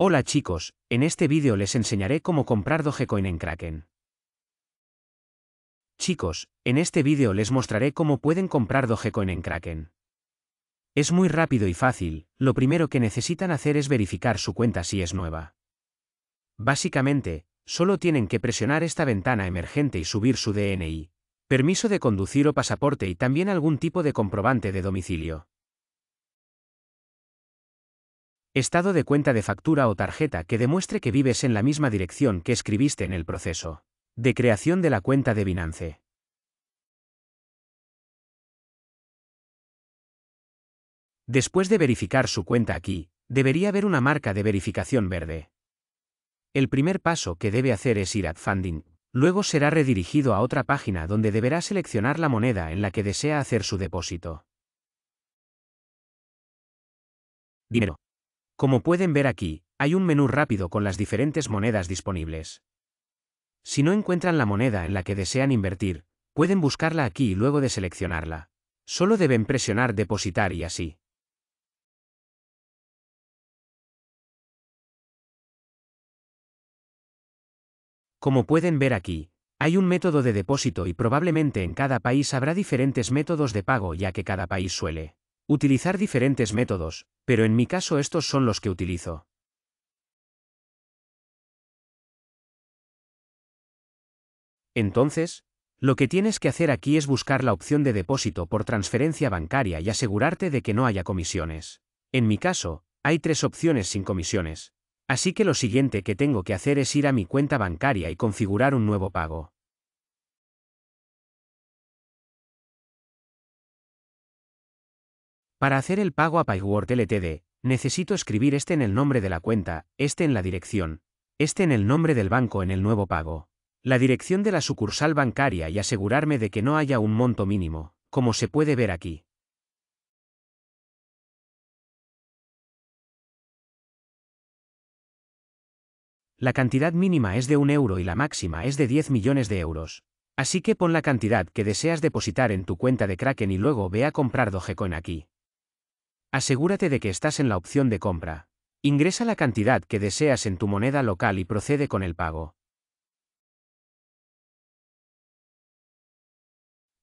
Hola chicos, en este vídeo les enseñaré cómo comprar Dogecoin en Kraken. Chicos, en este vídeo les mostraré cómo pueden comprar Dogecoin en Kraken. Es muy rápido y fácil, lo primero que necesitan hacer es verificar su cuenta si es nueva. Básicamente, solo tienen que presionar esta ventana emergente y subir su DNI, permiso de conducir o pasaporte y también algún tipo de comprobante de domicilio. Estado de cuenta de factura o tarjeta que demuestre que vives en la misma dirección que escribiste en el proceso. De creación de la cuenta de Binance. Después de verificar su cuenta aquí, debería haber una marca de verificación verde. El primer paso que debe hacer es ir a Funding, luego será redirigido a otra página donde deberá seleccionar la moneda en la que desea hacer su depósito. Dinero. Como pueden ver aquí, hay un menú rápido con las diferentes monedas disponibles. Si no encuentran la moneda en la que desean invertir, pueden buscarla aquí y luego de seleccionarla. Solo deben presionar depositar y así. Como pueden ver aquí, hay un método de depósito y probablemente en cada país habrá diferentes métodos de pago ya que cada país suele Utilizar diferentes métodos, pero en mi caso estos son los que utilizo. Entonces, lo que tienes que hacer aquí es buscar la opción de depósito por transferencia bancaria y asegurarte de que no haya comisiones. En mi caso, hay tres opciones sin comisiones. Así que lo siguiente que tengo que hacer es ir a mi cuenta bancaria y configurar un nuevo pago. Para hacer el pago a Payword LTD, necesito escribir este en el nombre de la cuenta, este en la dirección, este en el nombre del banco en el nuevo pago, la dirección de la sucursal bancaria y asegurarme de que no haya un monto mínimo, como se puede ver aquí. La cantidad mínima es de un euro y la máxima es de 10 millones de euros. Así que pon la cantidad que deseas depositar en tu cuenta de Kraken y luego ve a comprar Dogecoin aquí. Asegúrate de que estás en la opción de compra. Ingresa la cantidad que deseas en tu moneda local y procede con el pago.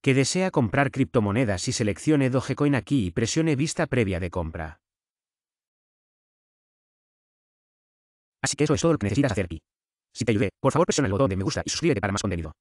Que desea comprar criptomonedas y seleccione Dogecoin aquí y presione vista previa de compra. Así que eso es todo lo que necesitas hacer aquí. Si te ayudé, por favor presiona el botón de me gusta y suscríbete para más contenido.